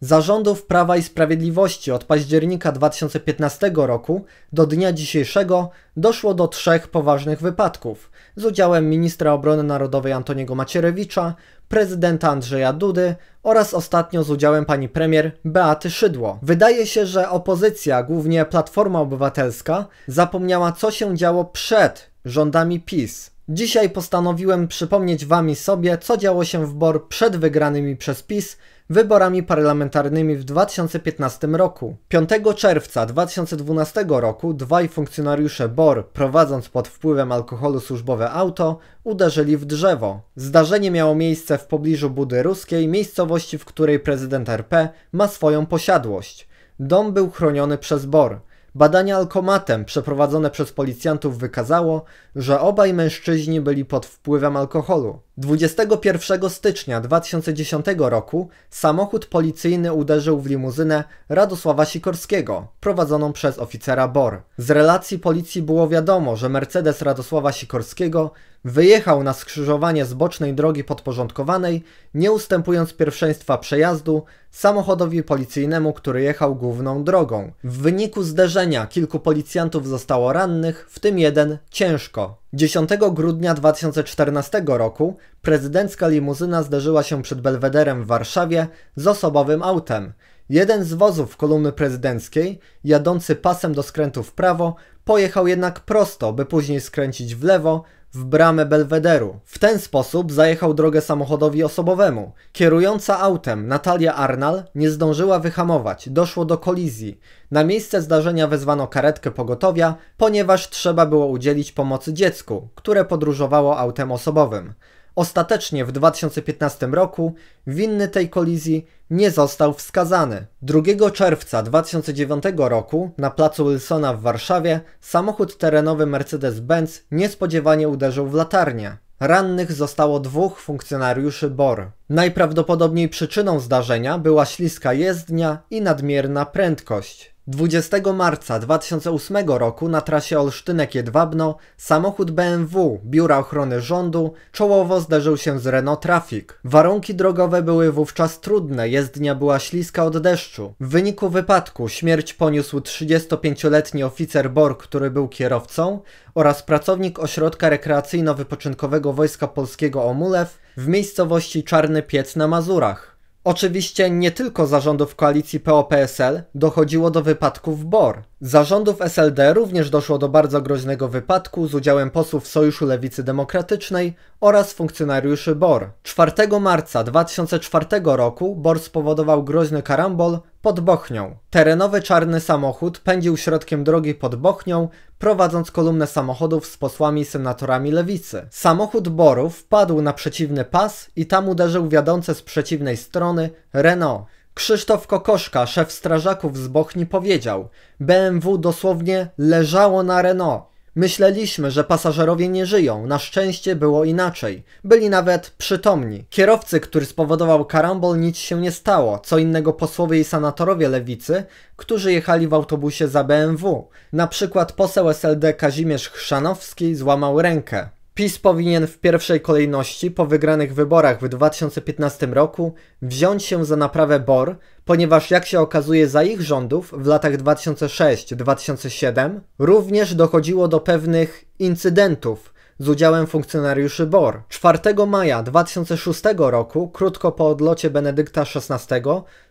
Zarządów Prawa i Sprawiedliwości od października 2015 roku do dnia dzisiejszego doszło do trzech poważnych wypadków z udziałem ministra obrony narodowej Antoniego Macierewicza, prezydenta Andrzeja Dudy oraz ostatnio z udziałem pani premier Beaty Szydło. Wydaje się, że opozycja, głównie Platforma Obywatelska, zapomniała co się działo przed rządami PiS. Dzisiaj postanowiłem przypomnieć Wami sobie, co działo się w BOR przed wygranymi przez PiS wyborami parlamentarnymi w 2015 roku. 5 czerwca 2012 roku dwaj funkcjonariusze BOR, prowadząc pod wpływem alkoholu służbowe auto, uderzyli w drzewo. Zdarzenie miało miejsce w pobliżu Budy Ruskiej, miejscowości, w której prezydent RP ma swoją posiadłość. Dom był chroniony przez BOR. Badanie alkomatem przeprowadzone przez policjantów wykazało, że obaj mężczyźni byli pod wpływem alkoholu. 21 stycznia 2010 roku samochód policyjny uderzył w limuzynę Radosława Sikorskiego, prowadzoną przez oficera BOR. Z relacji policji było wiadomo, że Mercedes Radosława Sikorskiego wyjechał na skrzyżowanie z bocznej drogi podporządkowanej, nie ustępując pierwszeństwa przejazdu samochodowi policyjnemu, który jechał główną drogą. W wyniku zderzenia kilku policjantów zostało rannych, w tym jeden ciężko. 10 grudnia 2014 roku prezydencka limuzyna zderzyła się przed Belwederem w Warszawie z osobowym autem, Jeden z wozów kolumny prezydenckiej, jadący pasem do skrętu w prawo, pojechał jednak prosto, by później skręcić w lewo w bramę Belwederu. W ten sposób zajechał drogę samochodowi osobowemu. Kierująca autem Natalia Arnal nie zdążyła wyhamować, doszło do kolizji. Na miejsce zdarzenia wezwano karetkę pogotowia, ponieważ trzeba było udzielić pomocy dziecku, które podróżowało autem osobowym. Ostatecznie w 2015 roku winny tej kolizji nie został wskazany. 2 czerwca 2009 roku na placu Wilsona w Warszawie samochód terenowy Mercedes-Benz niespodziewanie uderzył w latarnię. Rannych zostało dwóch funkcjonariuszy BOR. Najprawdopodobniej przyczyną zdarzenia była śliska jezdnia i nadmierna prędkość. 20 marca 2008 roku na trasie Olsztynek-Jedwabno samochód BMW Biura Ochrony Rządu czołowo zderzył się z Renault Traffic. Warunki drogowe były wówczas trudne, jezdnia była śliska od deszczu. W wyniku wypadku śmierć poniósł 35-letni oficer Borg, który był kierowcą oraz pracownik Ośrodka Rekreacyjno-Wypoczynkowego Wojska Polskiego Omulew w miejscowości Czarny Piec na Mazurach. Oczywiście nie tylko zarządów koalicji PO-PSL dochodziło do wypadków w BOR. Zarządów SLD również doszło do bardzo groźnego wypadku z udziałem posłów Sojuszu Lewicy Demokratycznej oraz funkcjonariuszy BOR. 4 marca 2004 roku BOR spowodował groźny karambol pod Bochnią. Terenowy czarny samochód pędził środkiem drogi pod Bochnią, prowadząc kolumnę samochodów z posłami i senatorami lewicy. Samochód Borów wpadł na przeciwny pas i tam uderzył wiadące z przeciwnej strony Renault. Krzysztof Kokoszka, szef strażaków z Bochni powiedział BMW dosłownie leżało na Renault. Myśleliśmy, że pasażerowie nie żyją, na szczęście było inaczej. Byli nawet przytomni. Kierowcy, który spowodował karambol, nic się nie stało, co innego posłowie i senatorowie lewicy, którzy jechali w autobusie za BMW. Na przykład poseł SLD Kazimierz Chrzanowski złamał rękę. PiS powinien w pierwszej kolejności po wygranych wyborach w 2015 roku wziąć się za naprawę BOR, ponieważ jak się okazuje za ich rządów w latach 2006-2007 również dochodziło do pewnych incydentów z udziałem funkcjonariuszy BOR. 4 maja 2006 roku, krótko po odlocie Benedykta XVI,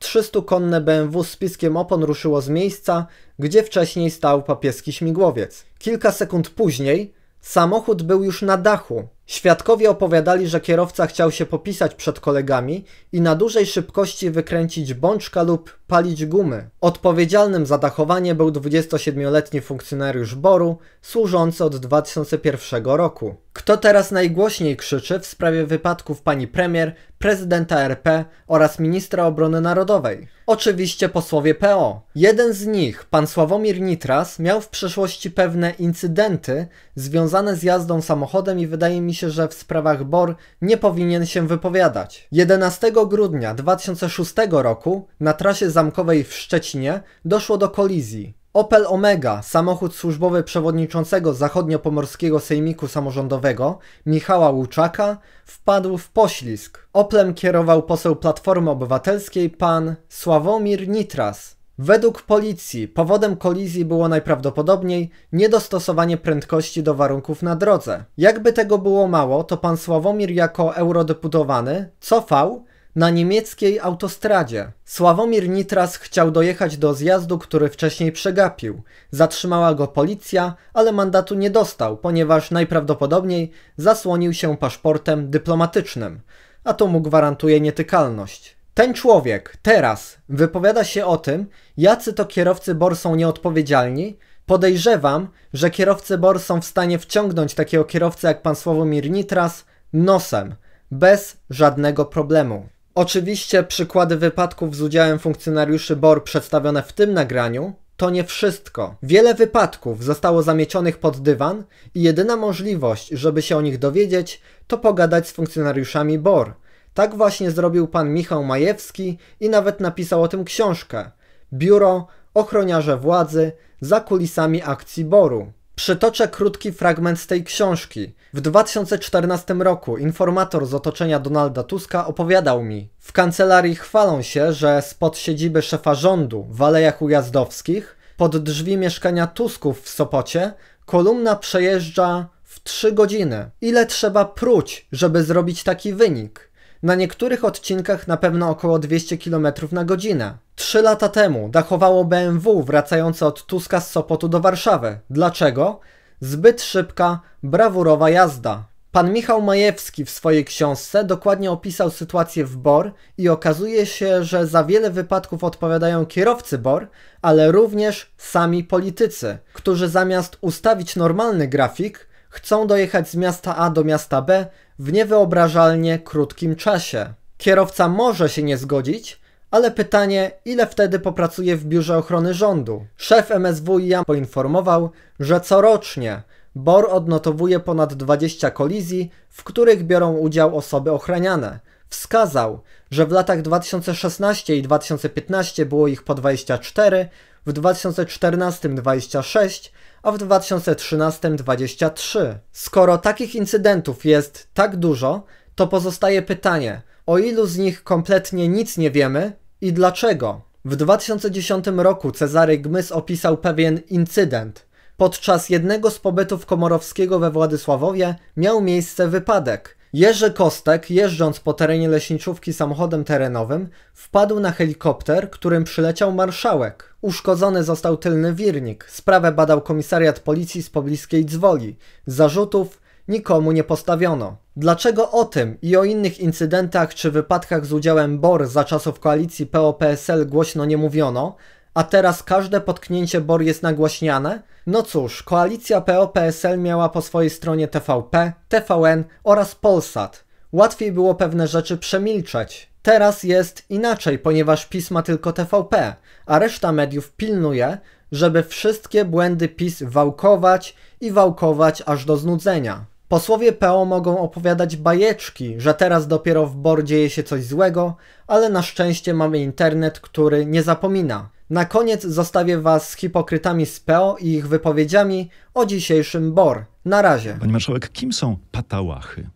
300-konne BMW z piskiem opon ruszyło z miejsca, gdzie wcześniej stał papieski śmigłowiec. Kilka sekund później Samochód był już na dachu. Świadkowie opowiadali, że kierowca chciał się popisać przed kolegami i na dużej szybkości wykręcić bączka lub palić gumy. Odpowiedzialnym za dachowanie był 27-letni funkcjonariusz Boru, służący od 2001 roku. Kto teraz najgłośniej krzyczy w sprawie wypadków pani premier, prezydenta RP oraz ministra obrony narodowej? Oczywiście posłowie PO. Jeden z nich, pan Sławomir Nitras, miał w przeszłości pewne incydenty związane z jazdą samochodem i wydaje mi się, że w sprawach BOR nie powinien się wypowiadać. 11 grudnia 2006 roku na trasie zamkowej w Szczecinie doszło do kolizji. Opel Omega, samochód służbowy przewodniczącego Zachodnio-Pomorskiego Sejmiku Samorządowego Michała Łuczaka, wpadł w poślizg. Oplem kierował poseł Platformy Obywatelskiej pan Sławomir Nitras. Według policji powodem kolizji było najprawdopodobniej niedostosowanie prędkości do warunków na drodze. Jakby tego było mało, to pan Sławomir jako eurodeputowany cofał na niemieckiej autostradzie. Sławomir Nitras chciał dojechać do zjazdu, który wcześniej przegapił. Zatrzymała go policja, ale mandatu nie dostał, ponieważ najprawdopodobniej zasłonił się paszportem dyplomatycznym, a to mu gwarantuje nietykalność. Ten człowiek teraz wypowiada się o tym, jacy to kierowcy BOR są nieodpowiedzialni. Podejrzewam, że kierowcy BOR są w stanie wciągnąć takiego kierowcę jak pan Sławomir Nitras nosem, bez żadnego problemu. Oczywiście przykłady wypadków z udziałem funkcjonariuszy BOR przedstawione w tym nagraniu to nie wszystko. Wiele wypadków zostało zamiecionych pod dywan i jedyna możliwość, żeby się o nich dowiedzieć, to pogadać z funkcjonariuszami BOR. Tak właśnie zrobił pan Michał Majewski i nawet napisał o tym książkę. Biuro, ochroniarze władzy, za kulisami akcji BORu. Przytoczę krótki fragment z tej książki. W 2014 roku informator z otoczenia Donalda Tuska opowiadał mi: W kancelarii chwalą się, że spod siedziby szefa rządu w Alejach Ujazdowskich, pod drzwi mieszkania Tusków w Sopocie, kolumna przejeżdża w 3 godziny. Ile trzeba pruć, żeby zrobić taki wynik? Na niektórych odcinkach na pewno około 200 km na godzinę. Trzy lata temu dachowało BMW wracające od Tuska z Sopotu do Warszawy. Dlaczego? Zbyt szybka, brawurowa jazda. Pan Michał Majewski w swojej książce dokładnie opisał sytuację w BOR i okazuje się, że za wiele wypadków odpowiadają kierowcy BOR, ale również sami politycy, którzy zamiast ustawić normalny grafik, chcą dojechać z miasta A do miasta B w niewyobrażalnie krótkim czasie. Kierowca może się nie zgodzić, ale pytanie, ile wtedy popracuje w Biurze Ochrony Rządu? Szef MSWiA poinformował, że corocznie BOR odnotowuje ponad 20 kolizji, w których biorą udział osoby ochraniane. Wskazał, że w latach 2016 i 2015 było ich po 24, w 2014 26, a w 2013 23. Skoro takich incydentów jest tak dużo, to pozostaje pytanie, o ilu z nich kompletnie nic nie wiemy i dlaczego? W 2010 roku Cezary Gmys opisał pewien incydent. Podczas jednego z pobytów Komorowskiego we Władysławowie miał miejsce wypadek, Jerzy Kostek, jeżdżąc po terenie leśniczówki samochodem terenowym, wpadł na helikopter, którym przyleciał marszałek. Uszkodzony został tylny wirnik. Sprawę badał komisariat policji z pobliskiej dzwoli. Zarzutów nikomu nie postawiono. Dlaczego o tym i o innych incydentach czy wypadkach z udziałem BOR za czasów koalicji POPSL głośno nie mówiono, a teraz każde potknięcie BOR jest nagłaśniane? No cóż, koalicja PO-PSL miała po swojej stronie TVP, TVN oraz Polsat. Łatwiej było pewne rzeczy przemilczeć. Teraz jest inaczej, ponieważ PiS ma tylko TVP, a reszta mediów pilnuje, żeby wszystkie błędy PiS wałkować i wałkować aż do znudzenia. Posłowie PO mogą opowiadać bajeczki, że teraz dopiero w BOR dzieje się coś złego, ale na szczęście mamy internet, który nie zapomina. Na koniec zostawię Was z hipokrytami z PO i ich wypowiedziami o dzisiejszym BOR. Na razie. Pani marszałek, kim są patałachy?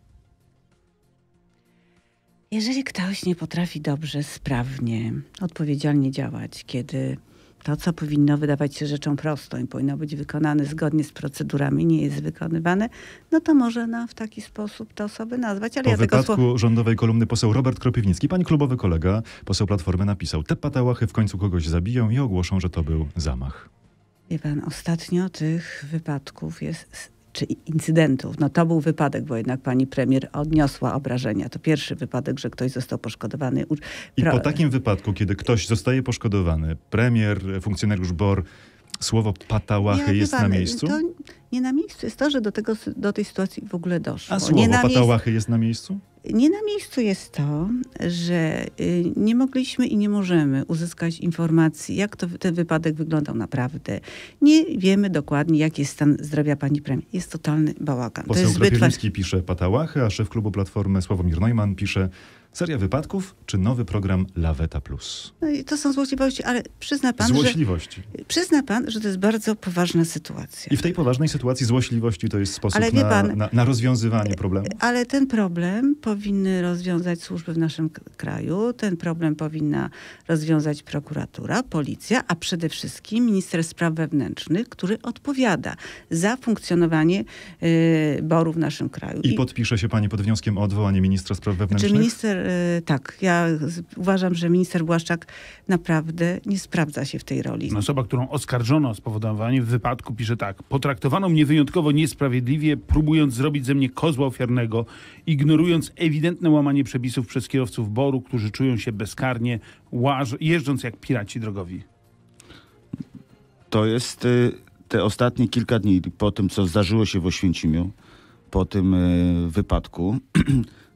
Jeżeli ktoś nie potrafi dobrze, sprawnie, odpowiedzialnie działać, kiedy to, co powinno wydawać się rzeczą prostą i powinno być wykonane zgodnie z procedurami, nie jest wykonywane, no to może na w taki sposób te osoby nazwać. Ale po ja wypadku słow... rządowej kolumny poseł Robert Kropiwnicki, pani klubowy kolega, poseł Platformy napisał, te patałachy w końcu kogoś zabiją i ogłoszą, że to był zamach. Wie pan, ostatnio tych wypadków jest czy incydentów. No to był wypadek, bo jednak pani premier odniosła obrażenia. To pierwszy wypadek, że ktoś został poszkodowany. I po takim wypadku, kiedy ktoś zostaje poszkodowany, premier, funkcjonariusz BOR, słowo patałachy jest na miejscu? nie na miejscu jest to, że do, tego, do tej sytuacji w ogóle doszło. A słowo nie patałachy jest na miejscu? Nie na miejscu jest to, że y, nie mogliśmy i nie możemy uzyskać informacji, jak to, ten wypadek wyglądał naprawdę. Nie wiemy dokładnie, jaki jest stan zdrowia pani premier. Jest totalny bałagan. Poseł to jest zbyt... pisze Patałach, a szef klubu Platformy Sławomir Neumann pisze, Seria wypadków czy nowy program Laweta Plus? No i to są złośliwości, ale przyzna pan, złośliwości. Że, przyzna pan, że to jest bardzo poważna sytuacja. I w tej poważnej sytuacji złośliwości to jest sposób na, pan, na, na, rozwiązywanie problemu? Ale ten problem powinny rozwiązać służby w naszym kraju, ten problem powinna rozwiązać prokuratura, policja, a przede wszystkim minister spraw wewnętrznych, który odpowiada za funkcjonowanie yy, BOR-u w naszym kraju. I, I podpisze się pani pod wnioskiem o odwołanie ministra spraw wewnętrznych? Czy minister Y, tak, ja uważam, że minister Błaszczak naprawdę nie sprawdza się w tej roli. No, osoba, którą oskarżono o spowodowanie w wypadku pisze tak. Potraktowano mnie wyjątkowo niesprawiedliwie, próbując zrobić ze mnie kozła ofiarnego, ignorując ewidentne łamanie przepisów przez kierowców Boru, którzy czują się bezkarnie, jeżdżąc jak piraci drogowi. To jest y, te ostatnie kilka dni po tym, co zdarzyło się w Oświęcimiu, po tym y, wypadku.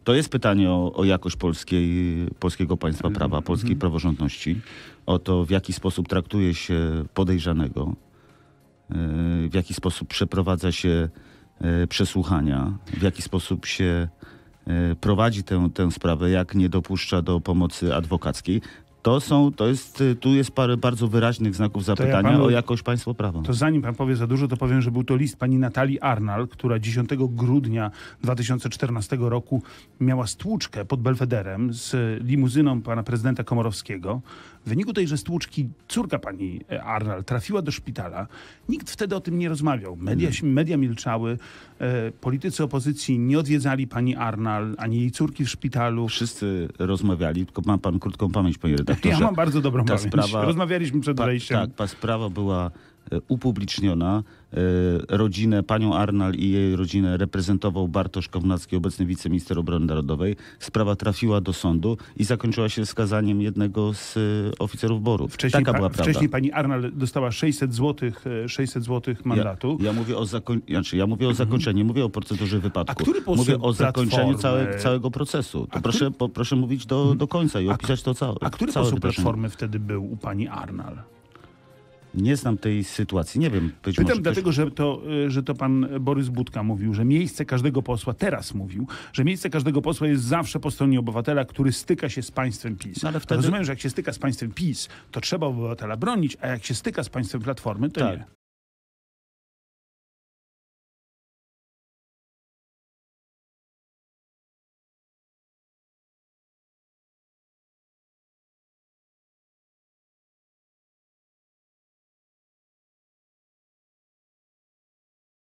To jest pytanie o, o jakość polskiej, polskiego państwa prawa, mhm. polskiej mhm. praworządności, o to, w jaki sposób traktuje się podejrzanego, e, w jaki sposób przeprowadza się e, przesłuchania, w jaki sposób się e, prowadzi tę, tę sprawę, jak nie dopuszcza do pomocy adwokackiej, to są, to jest, y, tu jest parę bardzo wyraźnych znaków zapytania ja panu, o jakość państwo prawa. To zanim pan powie za dużo, to powiem, że był to list pani Natalii Arnal, która 10 grudnia 2014 roku miała stłuczkę pod Belwederem z limuzyną pana prezydenta Komorowskiego. W wyniku tejże stłuczki córka pani e, Arnold trafiła do szpitala. Nikt wtedy o tym nie rozmawiał. Media, mm. media milczały, e, politycy opozycji nie odwiedzali pani Arnold, ani jej córki w szpitalu. Wszyscy rozmawiali, tylko ma pan krótką pamięć, panie redaktorze. Ja mam bardzo dobrą ta pamięć. Sprawa, Rozmawialiśmy przed ta, wejściem. Tak, ta sprawa była E, upubliczniona. E, rodzinę, panią Arnal i jej rodzinę reprezentował Bartosz Kownacki, obecny wiceminister obrony narodowej. Sprawa trafiła do sądu i zakończyła się skazaniem jednego z e, oficerów Boru. Wcześniej, Taka była prawda. Wcześniej pani Arnal dostała 600 zł, 600 zł mandatu. Ja, ja mówię o, zakoń- znaczy, ja mówię o mhm. zakończeniu, nie mówię o procedurze wypadku. A który mówię o zakończeniu całe, całego procesu. To proszę, który... po, proszę mówić do, do końca i opisać to całe. A który całe poseł Platformy wtedy był u pani Arnal? Nie znam tej sytuacji, nie wiem. Być Pytam dlatego, ktoś... że, to, y, że to pan y, Borys Budka mówił, że miejsce każdego posła, teraz mówił, że miejsce każdego posła jest zawsze po stronie obywatela, który styka się z państwem PiS. No ale wtedy... Rozumiem, że jak się styka z państwem PiS, to trzeba obywatela bronić, a jak się styka z państwem Platformy, to tak. nie.